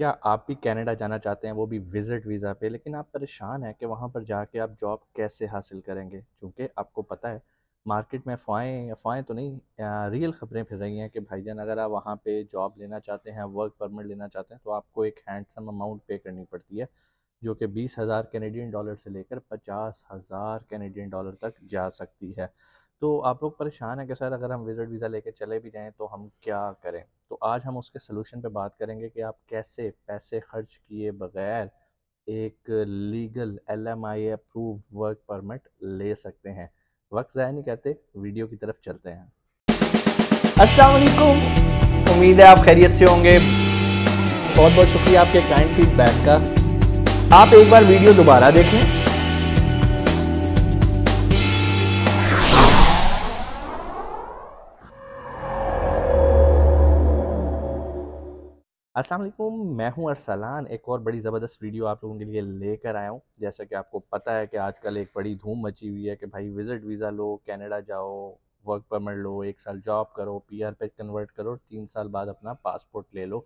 क्या आप भी कनाडा जाना चाहते हैं वो भी विज़िट वीज़ा पे लेकिन आप परेशान हैं कि वहाँ पर जाके आप जॉब कैसे हासिल करेंगे चूँकि आपको पता है मार्केट में अफवाहें अफवाहें तो नहीं रियल ख़बरें फिर रही हैं कि भाईजान अगर आप वहाँ पे जॉब लेना चाहते हैं वर्क परमिट लेना चाहते हैं तो आपको एक हैंडसम अमाउंट पे करनी पड़ती है जो कि बीस हज़ार कैनेडियन डॉलर से लेकर पचास हज़ार कैनेडियन डॉलर तक जा सकती है तो आप लोग परेशान है कि सर अगर हम विजिट वीज़ा लेके चले भी जाएं तो हम क्या करें तो आज हम उसके सलूशन पे बात करेंगे कि आप कैसे पैसे खर्च किए बगैर एक legal L M I approve work permit ले सकते हैं वक्त ज़ाया नहीं करते वीडियो की तरफ चलते हैं असलकुम उम्मीद है आप खैरियत से होंगे बहुत बहुत शुक्रिया आपके काइंड फीडबैक का आप एक बार वीडियो दोबारा देखें असल मैं हूं अरसलान एक और बड़ी ज़बरदस्त वीडियो आप लोगों के लिए लेकर आया हूं जैसा कि आपको पता है कि आजकल एक बड़ी धूम मची हुई है कि भाई विज़िट वीज़ा लो कनाडा जाओ वर्क परमिट लो एक साल जॉब करो पीआर पे कन्वर्ट करो तीन साल बाद अपना पासपोर्ट ले लो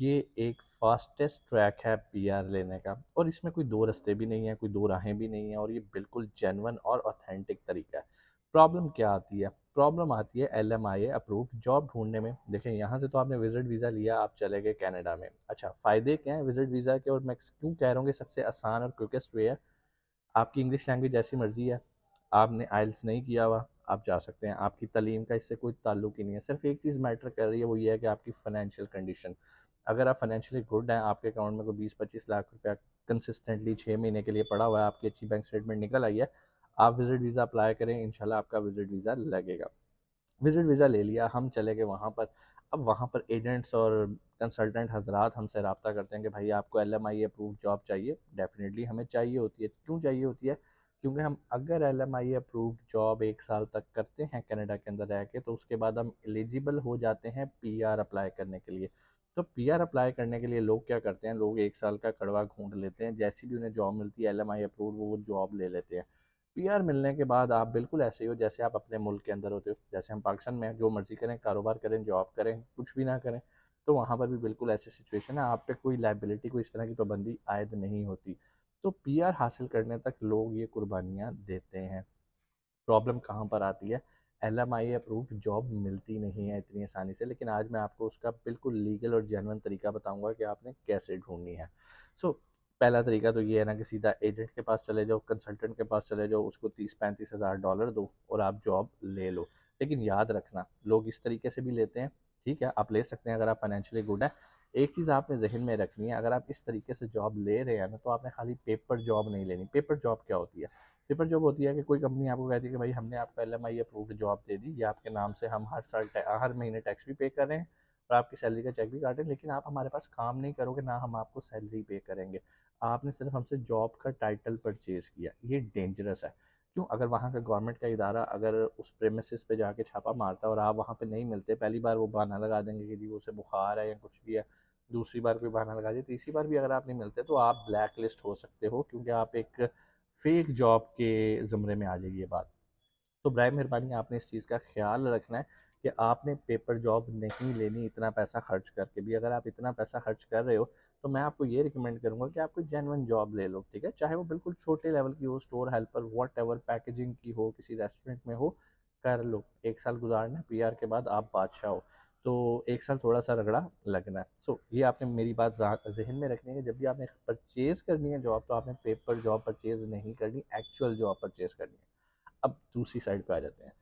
ये एक फास्टेस्ट ट्रैक है पी लेने का और इसमें कोई दो रस्ते भी नहीं है कोई दो राहें भी नहीं हैं और ये बिल्कुल जेनवन और ऑथेंटिक तरीका है प्रॉब्लम क्या आती है प्रॉब्लम आती है L M I approved job ढूंढने में देखें यहाँ से तो आपने विजिट वीज़ा लिया आप चले गए कैनेडा में अच्छा फ़ायदे क्या हैं विजिट वीज़ा के और मैं क्यों कह रहा हूँ कि सबसे आसान और क्विकेस्ट वे है आपकी इंग्लिश लैंग्वेज जैसी मर्जी है आपने आइल्स नहीं किया हुआ आप जा सकते हैं आपकी तलीम का इससे कोई ताल्लुक ही नहीं है सिर्फ एक चीज़ मैटर कर रही है वो ये है कि आपकी फ़ाइनेंशियल कंडीशन अगर आप फाइनेंशियली गुड हैं आपके अकाउंट में कोई बीस पच्चीस लाख रुपया कंसिस्टेंटली छः महीने के लिए पड़ा हुआ है आपकी अच्छी बैंक स्टेटमेंट निकल आई है आप विज़िट वीज़ा अप्लाई करें इनशाला आपका विज़िट वीज़ा लगेगा विज़िट वीज़ा ले लिया हम चले गए वहाँ पर अब वहाँ पर एजेंट्स और कंसल्टेंट हजरात हमसे रबता करते हैं कि भाई आपको L M I approve job चाहिए डेफिनेटली हमें चाहिए होती है क्यों चाहिए होती है क्योंकि हम अगर L M I approve job एक साल तक करते हैं कनाडा के अंदर रह के तो उसके बाद हम एलिजिबल हो जाते हैं पी आर अप्लाई करने के लिए तो पी आर अप्लाई करने के लिए लोग क्या करते हैं लोग एक साल का कड़वा घूंढ लेते हैं जैसी भी उन्हें जॉब मिलती है एल एम आई अप्रूव वो जॉब ले लेते हैं पीआर मिलने के बाद आप बिल्कुल ऐसे हो जैसे आप अपने मुल्क के अंदर होते हो जैसे हम पाकिस्तान में जो मर्ज़ी करें कारोबार करें जॉब करें कुछ भी ना करें तो वहाँ पर भी बिल्कुल ऐसी सिचुएशन है आप पे कोई लाइबिलिटी कोई इस तरह की पाबंदी आयद नहीं होती तो पीआर हासिल करने तक लोग ये कुर्बानियाँ देते हैं प्रॉब्लम कहाँ पर आती है L M I approved job मिलती नहीं है इतनी आसानी से लेकिन आज मैं आपको उसका बिल्कुल लीगल और जेनवन तरीका बताऊंगा कि आपने कैसे ढूंढनी है सो so, पहला तरीका तो ये है ना कि सीधा एजेंट के पास चले जाओ कंसल्टेंट के पास चले जाओ उसको तीस पैंतीस हज़ार डॉलर दो और आप जॉब ले लो लेकिन याद रखना लोग इस तरीके से भी लेते हैं ठीक है आप ले सकते हैं अगर आप फाइनेंशियली गुड है एक चीज़ आपने जहन में रखनी है अगर आप इस तरीके से जॉब ले रहे हैं ना तो आपने खाली पेपर जॉब नहीं लेनी पेपर जॉब क्या होती है पेपर जॉब होती है कि कोई कंपनी आपको कहती है कि भाई हमने आपको L M I approved job दे दी या आपके नाम से हम हर साल हर महीने टैक्स भी पे कर रहे हैं और आपकी सैलरी का चेक भी काटें लेकिन आप हमारे पास काम नहीं करोगे ना हम आपको सैलरी पे करेंगे आपने सिर्फ हमसे जॉब का टाइटल परचेज़ किया ये डेंजरस है क्यों अगर वहाँ का गवर्नमेंट का इदारा अगर उस प्रेमिस पे जाके छापा मारता और आप वहाँ पे नहीं मिलते पहली बार वो बहाना लगा देंगे कि जी उसे बुखार है या कुछ भी है दूसरी बार कोई बहाना लगा दिया तीसरी बार भी अगर आप नहीं मिलते तो आप ब्लैक लिस्ट हो सकते हो क्योंकि आप एक फेक जॉब के ज़मरे में आ जाएगी ये बात तो बर मेहरबानी आपने इस चीज़ का ख्याल रखना है कि आपने पेपर जॉब नहीं लेनी इतना पैसा खर्च करके भी अगर आप इतना पैसा खर्च कर रहे हो तो मैं आपको ये रिकमेंड करूँगा कि आप कोई जेनवन जॉब ले लो ठीक है चाहे वो बिल्कुल छोटे लेवल की हो store helper whatever packaging की हो किसी रेस्टोरेंट में हो कर लो एक साल गुजारना पी के बाद आप बादशाह हो तो एक साल थोड़ा सा रगड़ा लगना है सो so, ये आपने मेरी बात जहन में रखनी है कि जब भी आपने परचेज़ करनी है जॉब तो आपने पेपर जॉब परचेज़ नहीं करनी एक्चुअल जॉब परचेज़ करनी है अब दूसरी साइड पे आ जाते हैं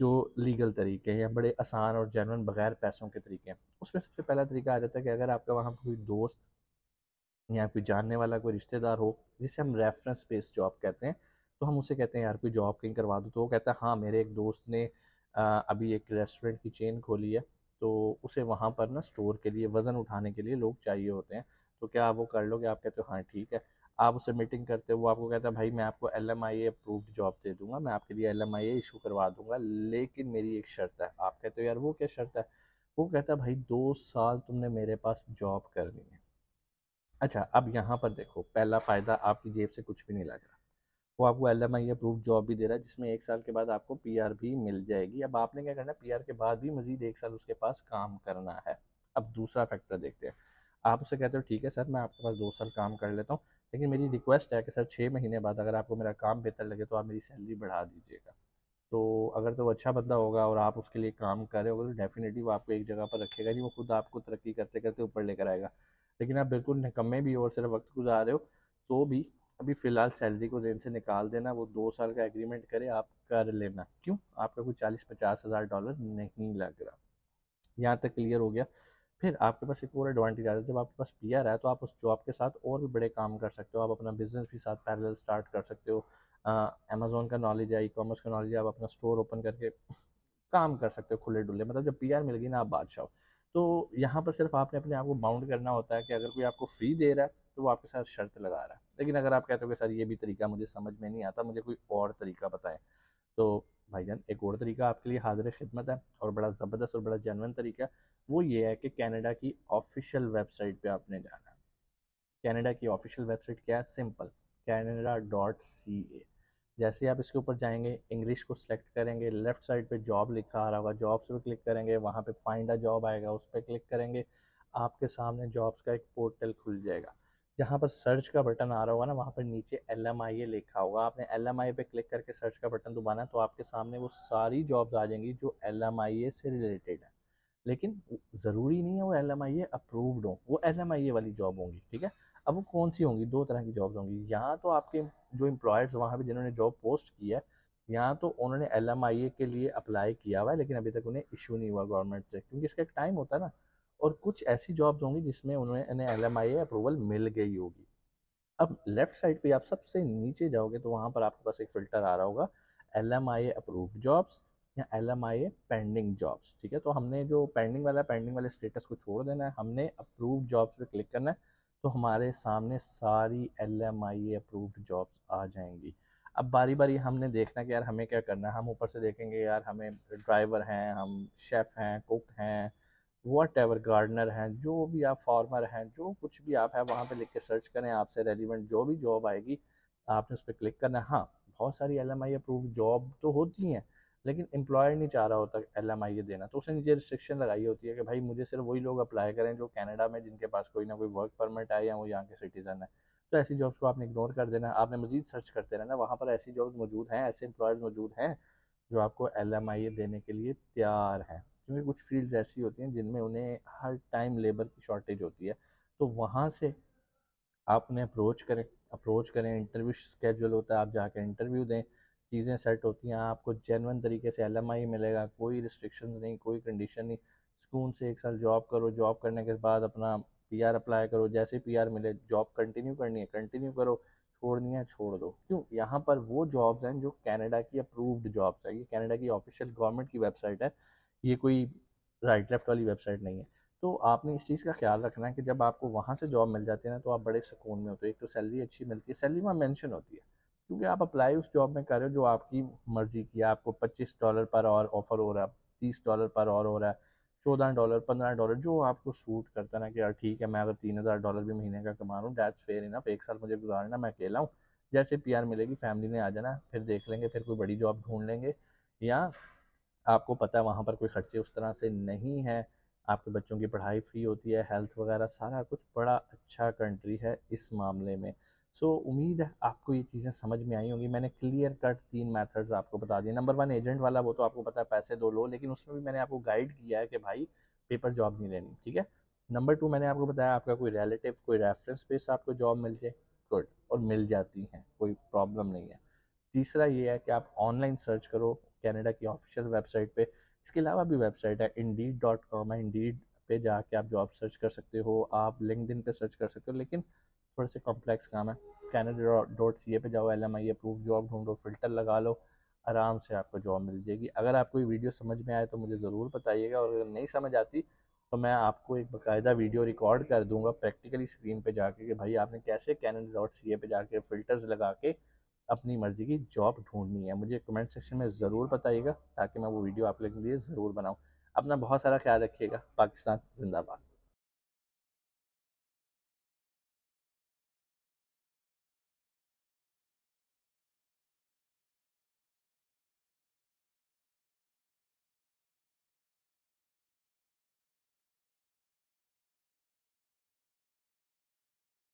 जो लीगल तरीके हैं या बड़े आसान और जैन बगैर पैसों के तरीके हैं उसमें सबसे पहला तरीका आ जाता है कि अगर आपका वहाँ कोई दोस्त या कोई जानने वाला कोई रिश्तेदार हो जिसे हम रेफरेंस बेस्ड जॉब कहते हैं तो हम उसे कहते हैं यार कोई जॉब कहीं करवा दो तो वो कहता है हाँ मेरे एक दोस्त ने अभी एक रेस्टोरेंट की चेन खोली है तो उसे वहाँ पर ना स्टोर के लिए वज़न उठाने के लिए लोग चाहिए होते हैं तो क्या आप वो कर लोगे आप कहते हो हाँ ठीक है आप उससे मीटिंग करते हो वो आपको कहता है भाई मैं आपको L M I A approved job दे दूंगा मैं आपके लिए L M I A issue करवा दूंगा लेकिन मेरी एक शर्त है आप कहते हो यार वो क्या शर्त है वो कहता है भाई दो साल तुमने मेरे पास जॉब करनी है अच्छा अब यहाँ पर देखो पहला फ़ायदा आपकी जेब से कुछ भी नहीं लग रहा वो आपको L M I approve job भी दे रहा है जिसमें एक साल के बाद आपको पी आर भी मिल जाएगी अब आपने क्या करना है पी आर के बाद भी मज़ीद एक साल उसके पास काम करना है अब दूसरा फैक्टर देखते हैं आप उसे कहते हो ठीक है सर मैं आपके पास दो साल काम कर लेता हूँ लेकिन मेरी रिक्वेस्ट है कि सर छः महीने बाद अगर आपको मेरा काम बेहतर लगे तो आप मेरी सैलरी बढ़ा दीजिएगा तो अगर तो वो अच्छा बंदा होगा और आप उसके लिए काम कर रहे हो तो डेफिनेटली वो आपको एक जगह पर रखेगा नहीं वो खुद आपको तरक्की करते करते ऊपर लेकर आएगा लेकिन आप बिल्कुल निकम्मे भी और सिर्फ वक्त गुजार रहे हो तो भी अभी फ़िलहाल सैलरी को जेन से निकाल देना वो दो साल का एग्रीमेंट करे आप कर लेना क्यों आपका कोई चालीस पचास हज़ार डॉलर नहीं लग रहा यहाँ तक क्लियर हो गया फिर आपके पास एक और एडवांटेज आता है जब आपके पास पी आर है तो आप उस जॉब के साथ और भी बड़े काम कर सकते हो आप अपना बिजनेस भी साथ पैरल स्टार्ट कर सकते हो अमेजोन का नॉलेज है ई कॉमर्स का नॉलेज है आप अपना स्टोर ओपन करके काम कर सकते हो खुले डुले मतलब जब आर मिल गई ना आप बादशाह तो यहाँ पर सिर्फ आपने अपने आप को बाउंड करना होता है कि अगर कोई आपको फ्री दे रहा है तो वो आपके साथ शर्त लगा रहा है लेकिन अगर आप कहते हो कि सर ये भी तरीका मुझे समझ में नहीं आता मुझे कोई और तरीका बताएं तो भाईजान एक और तरीका आपके लिए हाजिर खिदमत है और बड़ा ज़बरदस्त और बड़ा जेनवन तरीका वो ये है कि कनाडा की ऑफिशियल वेबसाइट पे आपने जाना है कनाडा की ऑफिशियल वेबसाइट क्या है simple Canada dot C A जैसे आप इसके ऊपर जाएंगे इंग्लिश को सिलेक्ट करेंगे लेफ्ट साइड पे जॉब लिखा आ रहा होगा जॉब्स पे क्लिक करेंगे वहाँ पे फाइंड अ जॉब आएगा उस पर क्लिक करेंगे आपके सामने जॉब्स का एक पोर्टल खुल जाएगा जहाँ पर सर्च का बटन आ रहा होगा ना वहाँ पर नीचे एल एम आई ए लिखा होगा आपने एल एम आई पे क्लिक करके सर्च का बटन दबाना तो आपके सामने वो सारी जॉब्स आ जाएंगी जो एल एम आई ए से रिलेटेड है लेकिन ज़रूरी नहीं है वो L M I A approved हों वो एल एम आई ए वाली जॉब होंगी ठीक है अब वो कौन सी होंगी दो तरह की जॉब्स होंगी यहाँ तो आपके जो एम्प्लॉयर्स वहाँ पर जिन्होंने जॉब पोस्ट की है यहाँ तो उन्होंने एल एम आई ए के लिए अप्लाई किया हुआ है लेकिन अभी तक उन्हें इशू नहीं हुआ गवर्नमेंट से क्योंकि इसका एक टाइम होता है ना और कुछ ऐसी जॉब्स होंगी जिसमें उन्हें L M I A approval मिल गई होगी अब लेफ्ट साइड पे आप सबसे नीचे जाओगे तो वहाँ पर आपके पास एक फ़िल्टर आ रहा होगा L M I A approved jobs या L M I A pending jobs ठीक है तो हमने जो पेंडिंग वाला पेंडिंग वाले स्टेटस को छोड़ देना है हमने अप्रूव जॉब्स पे क्लिक करना है तो हमारे सामने सारी L M I A approved jobs आ जाएंगी अब बारी बारी हमने देखना कि यार हमें क्या करना है हम ऊपर से देखेंगे यार हमें ड्राइवर हैं हम शेफ़ हैं कुक हैं वट एवर गार्डनर हैं जो भी आप फार्मर हैं जो कुछ भी आप है वहाँ पे लिख के सर्च करें आपसे रेलिवेंट जो भी जॉब आएगी आपने उस पर क्लिक करना है हाँ बहुत सारी L M I approve job तो होती हैं लेकिन एम्प्लॉयर नहीं चाह रहा होता एल एम आई ए देना तो उसने नीचे रिस्ट्रिक्शन लगाई होती है कि भाई मुझे सिर्फ वही लोग अप्लाई करें जो कैनेडा में जिनके पास कोई ना कोई वर्क परमिट है या वो यहाँ के सिटीज़न है तो ऐसी जॉब्स को आपने इग्नोर कर देना आपने मजीद सर्च करते रहना वहाँ पर ऐसी जॉब्स मौजूद हैं ऐसे एम्प्लॉयर्स मौजूद हैं जो आपको एल एम आई ए देने के लिए तैयार हैं क्योंकि कुछ फील्ड्स ऐसी होती हैं जिनमें उन्हें हर टाइम लेबर की शॉर्टेज होती है तो वहाँ से आप उन्हें अप्रोच करें अप्रोच करें इंटरव्यू स्केजल होता है आप जाकर इंटरव्यू दें चीज़ें सेट होती हैं आपको जेनवन तरीके से एल मिलेगा कोई रिस्ट्रिक्शन नहीं कोई कंडीशन नहीं सुकून से एक साल जॉब करो जॉब करने के बाद अपना पी अप्लाई करो जैसे पी मिले जॉब कंटिन्यू करनी है कंटिन्यू करो छोड़नी है छोड़ दो क्यों यहाँ पर वो जॉब्स हैं जो कनाडा की अप्रूव्ड जॉब्स है ये कनाडा की ऑफिशियल गवर्नमेंट की वेबसाइट है ये कोई राइट लेफ्ट वाली वेबसाइट नहीं है तो आपने इस चीज़ का ख्याल रखना है कि जब आपको वहाँ से जॉब मिल जाती है ना तो आप बड़े सुकून में होते हो एक तो सैलरी अच्छी मिलती है सैलरी वहाँ मैंशन होती है क्योंकि आप अप्लाई उस जॉब में कर रहे हो जो आपकी मर्जी की है आपको पच्चीस डॉलर पर और ऑफर हो रहा है तीस डॉलर पर और हो रहा है चौदह डॉलर पंद्रह डॉलर जो आपको सूट करता ना कि यार ठीक है मैं अगर तीन हज़ार डॉलर भी महीने का कमा रहा हूँ डैट्स फेयर इनफ एक साल मुझे गुजारना मैं अकेला हूँ जैसे पी मिलेगी फैमिली ने आ जाना फिर देख लेंगे फिर कोई बड़ी जॉब ढूंढ लेंगे या आपको पता है वहाँ पर कोई खर्चे उस तरह से नहीं है आपके बच्चों की पढ़ाई फ्री होती है हेल्थ वगैरह सारा कुछ बड़ा अच्छा कंट्री है इस मामले में सो so, उम्मीद है आपको ये चीज़ें समझ में आई होंगी मैंने क्लियर कट तीन मेथड्स आपको बता दिए नंबर वन एजेंट वाला वो तो आपको पता है पैसे दो लो लेकिन उसमें भी मैंने आपको गाइड किया है कि भाई पेपर जॉब नहीं लेनी ठीक है नंबर टू मैंने आपको बताया आपका कोई रिलेटिव कोई रेफरेंस बेस आपको जॉब मिल जाए गुड और मिल जाती हैं कोई प्रॉब्लम नहीं है तीसरा ये है कि आप ऑनलाइन सर्च करो कैनेडा की ऑफिशियल वेबसाइट पर इसके अलावा भी वेबसाइट है इंडीड डॉट कॉम है इंडीड पे जाके आप जॉब सर्च कर सकते हो आप लिंकड पे सर्च कर सकते हो लेकिन थोड़े से कॉम्प्लेक्स काम है कैनेडा डॉट सी ए पर जाओ L M I approve job ढूंढो फिल्टर लगा लो आराम से आपको जॉब मिल जाएगी अगर आपको ये वीडियो समझ में आए तो मुझे ज़रूर बताइएगा और अगर नहीं समझ आती तो मैं आपको एक बकायदा वीडियो रिकॉर्ड कर दूंगा प्रैक्टिकली स्क्रीन पे जाके कि भाई आपने कैसे कैनेडा डॉट सी ए पर जाके फ़िल्टर्स लगा के अपनी मर्ज़ी की जॉब ढूंढनी है मुझे कमेंट सेक्शन में ज़रूर बताइएगा ताकि मैं वो वीडियो आप लोगों के लिए ज़रूर बनाऊँ अपना बहुत सारा ख्याल रखिएगा पाकिस्तान जिंदाबाद